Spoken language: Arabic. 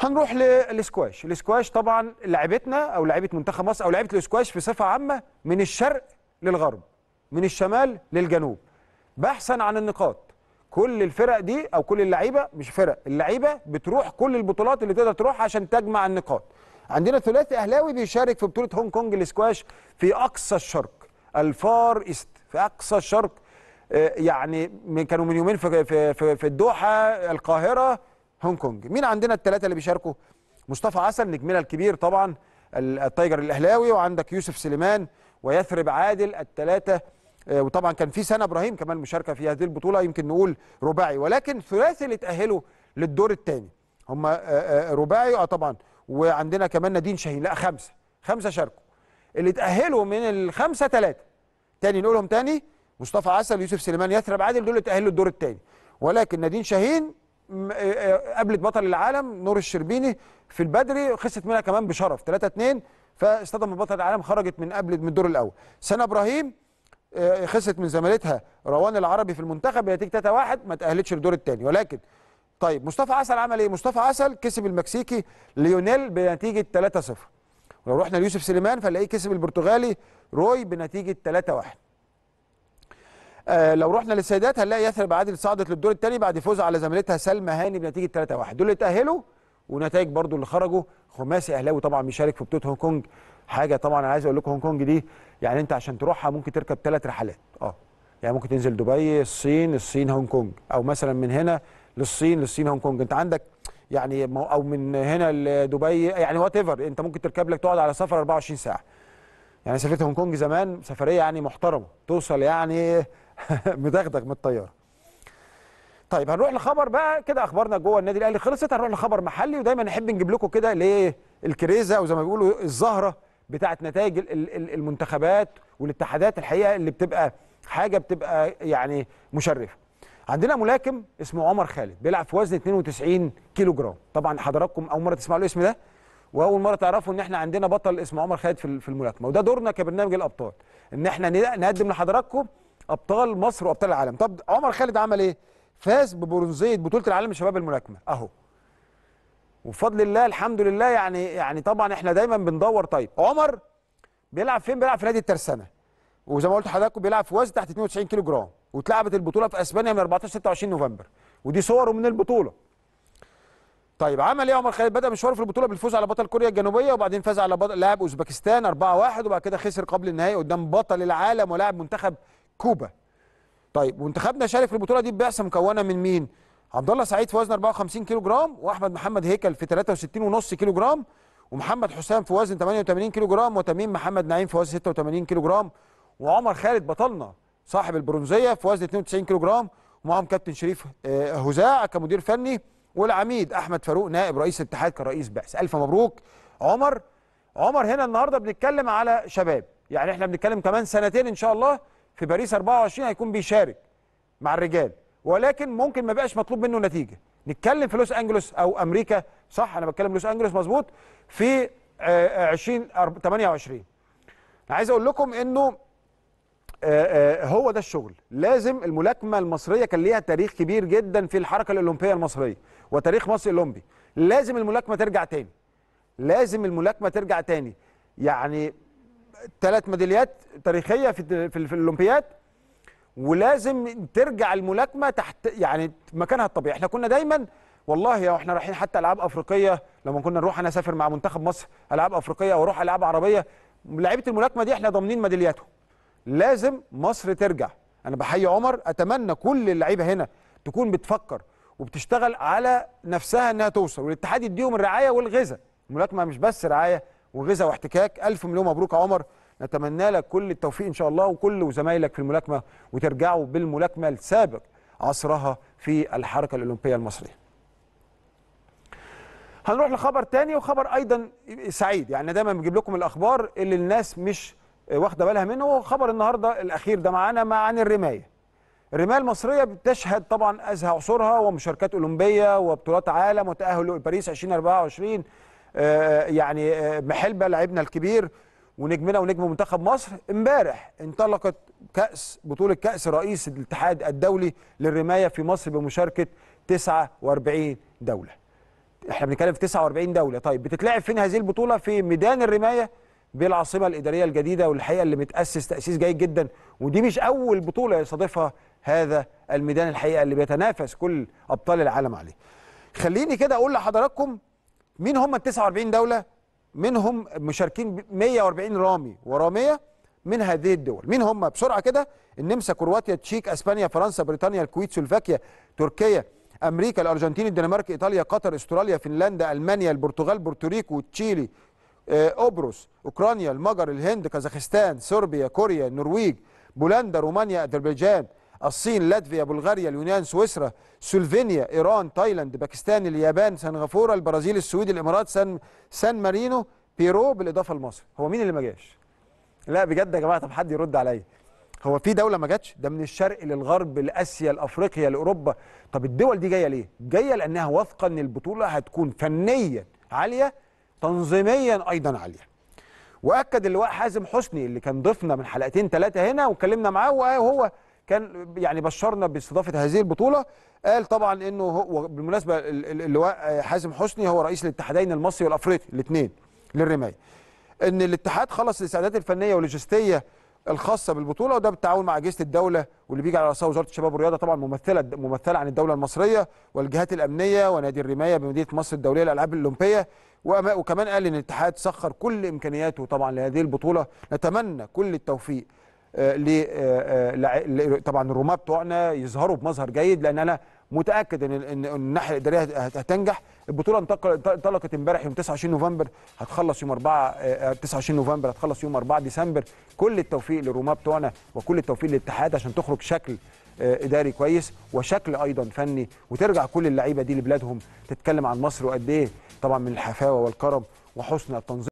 هنروح للسكواش السكواش طبعا لعبتنا او لعيبه منتخب مصر او لعيبه السكواش بصفه عامه من الشرق للغرب من الشمال للجنوب بحثا عن النقاط كل الفرق دي او كل اللعيبه مش فرق اللعيبه بتروح كل البطولات اللي تقدر تروح عشان تجمع النقاط عندنا ثلاثي اهلاوي بيشارك في بطوله هونج كونج الاسكواش في اقصى الشرق الفار ايست في اقصى الشرق آه، يعني كانوا من يومين في في في الدوحه القاهره هونج كونج مين عندنا الثلاثه اللي بيشاركوا مصطفى عسل نجمنا الكبير طبعا التايجر الاهلاوي وعندك يوسف سليمان ويثرب عادل الثلاثه آه، وطبعا كان في سنه ابراهيم كمان مشاركه في هذه البطوله يمكن نقول رباعي ولكن ثلاثي اللي تاهلوا للدور الثاني هم آه، آه، رباعي اه طبعا وعندنا كمان نادين شاهين لا خمسه خمسه شاركوا اللي تاهلوا من الخمسه ثلاثه تاني نقولهم تاني مصطفى عسل يوسف سليمان يثرب عادل دول اللي تاهلوا للدور الثاني ولكن نادين شاهين آه، آه، قابلت بطل العالم نور الشربيني في البدري خسرت منها كمان بشرف 3 2 فاصطدمت بطل العالم خرجت من قبل من الدور الاول سنه ابراهيم آه، خسرت من زميلتها روان العربي في المنتخب بنتيجه 3 1 ما تاهلتش للدور الثاني ولكن طيب مصطفى عسل عمل ايه مصطفى عسل كسب المكسيكي ليونيل بنتيجه 3 0 ولو رحنا ليوسف سليمان فنلاقيه كسب البرتغالي روي بنتيجه 3 1 آه، لو رحنا للسيدات هنلاقي ياسر عادل صعدت للدور الثاني بعد فوز على زميلتها سلمى هاني بنتيجه 3-1 دول اللي تاهلوا ونتائج برضو اللي خرجوا خماسي اهلاوي طبعا بيشارك في بطوله هونج كونج حاجه طبعا انا عايز اقول لكم هونج كونج دي يعني انت عشان تروحها ممكن تركب ثلاث رحلات اه يعني ممكن تنزل دبي الصين الصين هونج كونج او مثلا من هنا للصين للصين هونج كونج انت عندك يعني او من هنا لدبي يعني وات ايفر انت ممكن تركب لك تقعد على سفر 24 ساعه يعني سافرت هونج كونج زمان سفريه يعني محترمه توصل يعني مدغدغ من الطياره طيب هنروح لخبر بقى كده اخبارنا جوه النادي الاهلي خلصت هنروح لخبر محلي ودايما نحب نجيب لكم كده ليه الكريزه او زي ما بيقولوا الزهره بتاعه نتائج المنتخبات والاتحادات الحقيقه اللي بتبقى حاجه بتبقى يعني مشرفه عندنا ملاكم اسمه عمر خالد بيلعب في وزن 92 كيلو جرام طبعا حضراتكم اول مره تسمعوا الاسم ده واول مره تعرفوا ان احنا عندنا بطل اسمه عمر خالد في الملاكمه وده دورنا كبرنامج الابطال ان احنا نقدم لحضراتكم ابطال مصر وابطال العالم طب عمر خالد عمل ايه فاز ببرونزيه بطوله العالم لشباب الملاكمه اهو وبفضل الله الحمد لله يعني يعني طبعا احنا دايما بندور طيب عمر بيلعب فين بيلعب في نادي الترسانه وزي ما قلت لحضراتكم بيلعب في وزن تحت 92 كيلو جرام واتلعبت البطوله في اسبانيا من 14 26 نوفمبر ودي صوره من البطوله طيب عمل ايه عمر خالد بدا مشواره في البطوله بالفوز على بطل كوريا الجنوبيه وبعدين فاز على بطل لاعب اوزبكستان 4-1 وبعد كده خسر قبل النهائي قدام بطل العالم ولاعب منتخب كوبا طيب منتخبنا شارك في البطوله دي ببعثه مكونه من مين عبد الله سعيد في وزن 54 كيلو جرام واحمد محمد هيكل في 63.5 كيلو جرام ومحمد حسام في وزن 88 كيلو جرام وتميم محمد نعيم في وزن 86 كيلو جرام وعمر خالد بطلنا صاحب البرونزيه في وزن 92 كيلو جرام ومعاهم كابتن شريف آه، هزاع كمدير فني والعميد احمد فاروق نائب رئيس الاتحاد كرئيس بعثه الف مبروك عمر عمر هنا النهارده بنتكلم على شباب يعني احنا بنتكلم كمان سنتين ان شاء الله في باريس 24 هيكون بيشارك مع الرجال ولكن ممكن ما بقاش مطلوب منه نتيجه نتكلم في لوس انجلوس او امريكا صح انا بتكلم لوس انجلوس مظبوط في 20 آه، 28 آه، انا عايز اقول لكم انه آه، هو ده الشغل لازم الملاكمه المصريه كان ليها تاريخ كبير جدا في الحركه الاولمبيه المصريه وتاريخ مصر الاولمبي لازم الملاكمه ترجع تاني لازم الملاكمه ترجع تاني يعني ثلاث ميداليات تاريخيه في في الاولمبياد ولازم ترجع الملاكمه تحت يعني مكانها الطبيعي احنا كنا دايما والله يا احنا رايحين حتى العاب افريقيه لما كنا نروح انا اسافر مع منتخب مصر العاب افريقيه واروح العاب عربيه لعيبه الملاكمه دي احنا ضامنين ميدالياتهم لازم مصر ترجع انا بحيي عمر اتمنى كل اللعيبه هنا تكون بتفكر وبتشتغل على نفسها انها توصل والاتحاد يديهم الرعايه والغذاء الملاكمه مش بس رعايه والغذاء واحتكاك الف مليون مبروك يا عمر نتمنى لك كل التوفيق ان شاء الله وكل وزمايلك في الملاكمه وترجعوا بالملاكمه السابق عصرها في الحركه الاولمبيه المصريه هنروح لخبر تاني وخبر ايضا سعيد يعني دايما بنجيب لكم الاخبار اللي الناس مش واخده بالها منه وخبر النهارده الاخير ده معانا مع عن الرمايه الرمايه المصريه بتشهد طبعا ازهى عصورها ومشاركات اولمبيه وبطولات عالم وتاهل لباريس 2024 آه، يعني آه، محلبه لاعبنا الكبير ونجمنا ونجم منتخب مصر امبارح انطلقت كأس بطولة كأس رئيس الاتحاد الدولي للرماية في مصر بمشاركة 49 دولة احنا بنتكلم في 49 دولة طيب بتتلعب فين هذه البطولة في ميدان الرماية بالعاصمة الإدارية الجديدة والحقيقة اللي متأسس تأسيس جيد جدا ودي مش أول بطولة يستضيفها هذا الميدان الحقيقة اللي بيتنافس كل أبطال العالم عليه خليني كده أقول لحضراتكم مين هم ال 49 دوله منهم مشاركين 140 رامي وراميه من هذه الدول مين هم بسرعه كده النمسا كرواتيا تشيك اسبانيا فرنسا بريطانيا الكويت سلوفاكيا تركيا امريكا الارجنتين الدنمارك ايطاليا قطر استراليا فنلندا المانيا البرتغال بورتوريكو تشيلي قبرص آه، اوكرانيا المجر الهند كازاخستان صربيا كوريا النرويج بولندا رومانيا اذربيجان الصين لاتفيا بلغاريا اليونان سويسرا سلوفينيا ايران تايلاند باكستان اليابان سنغافوره البرازيل السويد الامارات سان سان مارينو بيرو بالاضافه لمصر هو مين اللي ما جاش لا بجد يا جماعه طب حد يرد عليا هو في دوله ما جاتش ده من الشرق للغرب لاسيا لافريقيا لاوروبا طب الدول دي جايه ليه جايه لانها واثقه ان البطوله هتكون فنيا عاليه تنظيميا ايضا عاليه واكد اللواء حازم حسني اللي كان ضيفنا من حلقتين ثلاثه هنا واتكلمنا معاه وهو كان يعني بشرنا باستضافه هذه البطوله قال طبعا انه هو بالمناسبه اللواء حازم حسني هو رئيس الاتحادين المصري والافريقي الاثنين للرمايه ان الاتحاد خلص الاستعدادات الفنيه واللوجستيه الخاصه بالبطوله وده بالتعاون مع اجهزه الدوله واللي بيجي على راسها وزاره الشباب والرياضه طبعا ممثله ممثله عن الدوله المصريه والجهات الامنيه ونادي الرمايه بمدينه مصر الدوليه للالعاب الاولمبيه وكمان قال ان الاتحاد سخر كل امكانياته طبعا لهذه البطوله نتمنى كل التوفيق آه، آه، آه، طبعا الرماة بتوعنا يظهروا بمظهر جيد لان انا متاكد ان ان الناحيه الاداريه هتنجح البطوله انطلقت امبارح يوم 29 نوفمبر هتخلص يوم 4 29 نوفمبر هتخلص يوم 4 ديسمبر كل التوفيق للرماة بتوعنا وكل التوفيق للاتحاد عشان تخرج شكل اداري كويس وشكل ايضا فني وترجع كل اللعيبه دي لبلادهم تتكلم عن مصر وقد ايه طبعا من الحفاوه والكرم وحسن التنظيم